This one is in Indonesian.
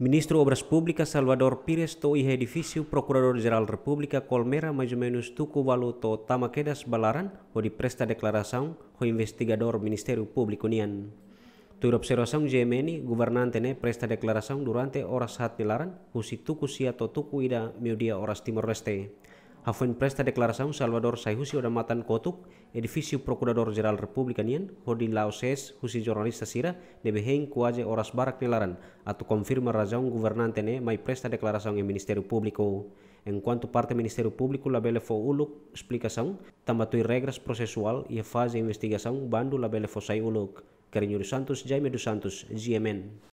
Ministro Obras Públicas Salvador Pires to ihe Procurador Geral República Colmera mais ou menos tuco valuto Tamakedas balaran ou de presta declaração ho investigador Ministério Público nian. Tur observação Gemeni, governante ne presta declaração durante horas hat pilaran, husi tuku sia to tuku ida media horas Timor Leste. Hafuin presta declaração Salvador sai husi oda matan kotuk prokurador procurador republikan republicanian hodi laoses husi jurnalis sira nebe heng kuaje oras barak nelaran atu confirma razão governante ne mai presta declaração em publiko. Público. kuantu parte Ministério Público labele fo uluk explicação tambatui regras prosesual, i fase investigação bandu labele fo sai uluk. Carinho Santos, Jaime dos Santos, GMN.